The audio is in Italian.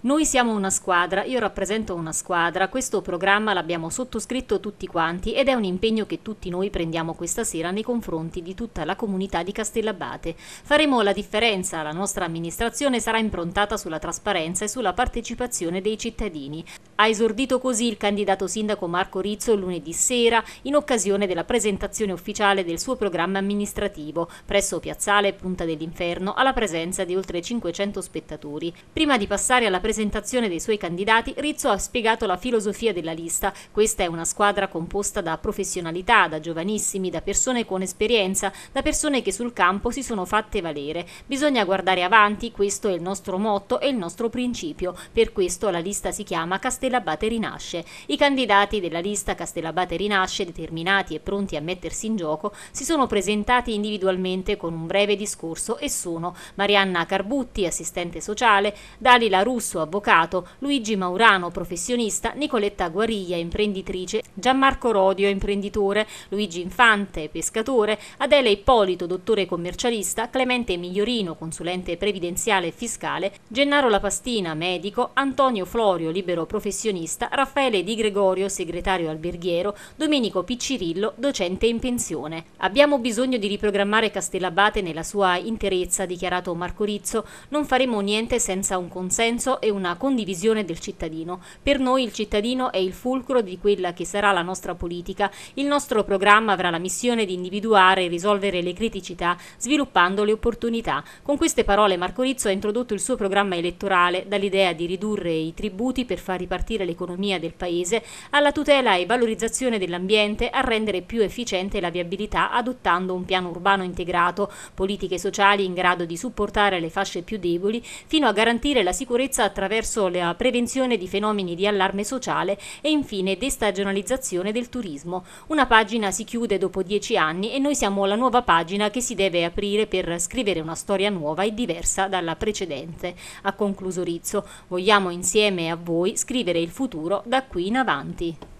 Noi siamo una squadra, io rappresento una squadra, questo programma l'abbiamo sottoscritto tutti quanti ed è un impegno che tutti noi prendiamo questa sera nei confronti di tutta la comunità di Castellabate. Faremo la differenza, la nostra amministrazione sarà improntata sulla trasparenza e sulla partecipazione dei cittadini. Ha esordito così il candidato sindaco Marco Rizzo lunedì sera in occasione della presentazione ufficiale del suo programma amministrativo presso Piazzale Punta dell'Inferno alla presenza di oltre 500 spettatori. Prima di passare alla presentazione dei suoi candidati, Rizzo ha spiegato la filosofia della lista. Questa è una squadra composta da professionalità, da giovanissimi, da persone con esperienza, da persone che sul campo si sono fatte valere. Bisogna guardare avanti, questo è il nostro motto e il nostro principio. Per questo la lista si chiama Castellabate Rinasce. I candidati della lista Castellabate Rinasce, determinati e pronti a mettersi in gioco, si sono presentati individualmente con un breve discorso e sono Marianna Carbutti, assistente sociale, Dalila Russo, suo avvocato, Luigi Maurano, professionista, Nicoletta Guariglia, imprenditrice, Gianmarco Rodio, imprenditore, Luigi Infante, pescatore, Adele Ippolito, dottore commercialista, Clemente Migliorino, consulente previdenziale e fiscale, Gennaro Lapastina, medico, Antonio Florio, libero professionista, Raffaele Di Gregorio, segretario alberghiero, Domenico Piccirillo, docente in pensione. Abbiamo bisogno di riprogrammare Castellabate nella sua interezza, dichiarato Marco Rizzo, non faremo niente senza un consenso e e una condivisione del cittadino. Per noi il cittadino è il fulcro di quella che sarà la nostra politica. Il nostro programma avrà la missione di individuare e risolvere le criticità, sviluppando le opportunità. Con queste parole Marco Rizzo ha introdotto il suo programma elettorale dall'idea di ridurre i tributi per far ripartire l'economia del Paese alla tutela e valorizzazione dell'ambiente, a rendere più efficiente la viabilità adottando un piano urbano integrato, politiche sociali in grado di supportare le fasce più deboli, fino a garantire la sicurezza a attraverso la prevenzione di fenomeni di allarme sociale e infine destagionalizzazione del turismo. Una pagina si chiude dopo dieci anni e noi siamo la nuova pagina che si deve aprire per scrivere una storia nuova e diversa dalla precedente. Ha concluso Rizzo, vogliamo insieme a voi scrivere il futuro da qui in avanti.